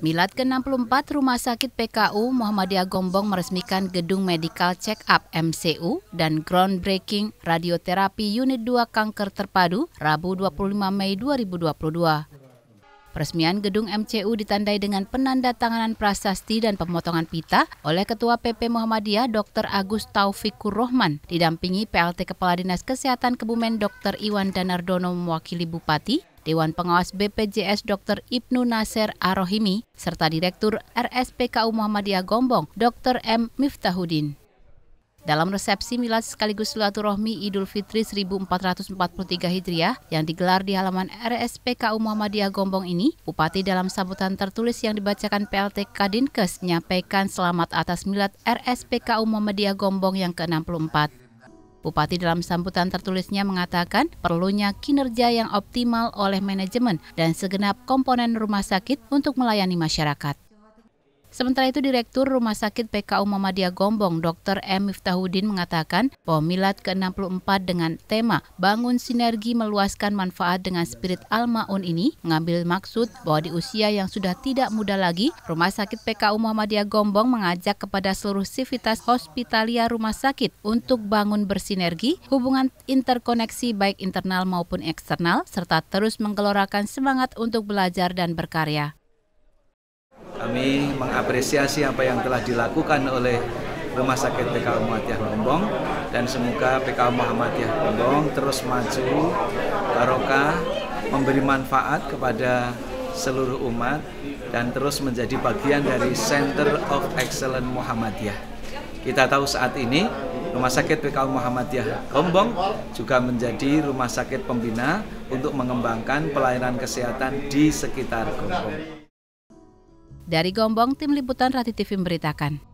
Milad ke-64 Rumah Sakit PKU Muhammadiyah Gombong meresmikan gedung Medical Check Up MCU dan groundbreaking radioterapi unit 2 kanker terpadu Rabu 25 Mei 2022. Peresmian gedung MCU ditandai dengan penanda tanganan prasasti dan pemotongan pita oleh Ketua PP Muhammadiyah Dr. Agus Taufikur Rohman, didampingi PLT Kepala Dinas Kesehatan Kebumen Dr. Iwan Danardono mewakili Bupati, Dewan Pengawas BPJS Dr. Ibnu Nasir Arohimi, serta Direktur RSPKU Muhammadiyah Gombong Dr. M. Miftahudin. Dalam resepsi milad sekaligus silaturahmi Idul Fitri 1443 Hijriah yang digelar di halaman RSPKU Muhammadiyah Gombong ini, Bupati dalam sambutan tertulis yang dibacakan PLT Kadinkes menyampaikan selamat atas milad RSPKU Muhammadiyah Gombong yang ke-64. Bupati dalam sambutan tertulisnya mengatakan perlunya kinerja yang optimal oleh manajemen dan segenap komponen rumah sakit untuk melayani masyarakat. Sementara itu Direktur Rumah Sakit PKU Muhammadiyah Gombong Dr. M. Miftahuddin mengatakan bahwa ke-64 dengan tema Bangun Sinergi Meluaskan Manfaat dengan Spirit Al-Ma'un ini mengambil maksud bahwa di usia yang sudah tidak muda lagi, Rumah Sakit PKU Muhammadiyah Gombong mengajak kepada seluruh sivitas hospitalia rumah sakit untuk bangun bersinergi, hubungan interkoneksi baik internal maupun eksternal, serta terus menggelorakan semangat untuk belajar dan berkarya. Kami mengapresiasi apa yang telah dilakukan oleh Rumah Sakit PKU Muhammadiyah Gombong dan semoga PKU Muhammadiyah Gombong terus maju, barokah, memberi manfaat kepada seluruh umat dan terus menjadi bagian dari Center of Excellence Muhammadiyah. Kita tahu saat ini Rumah Sakit PKU Muhammadiyah Gombong juga menjadi rumah sakit pembina untuk mengembangkan pelayanan kesehatan di sekitar Gombong. Dari Gombong, Tim Liputan Rati TV memberitakan.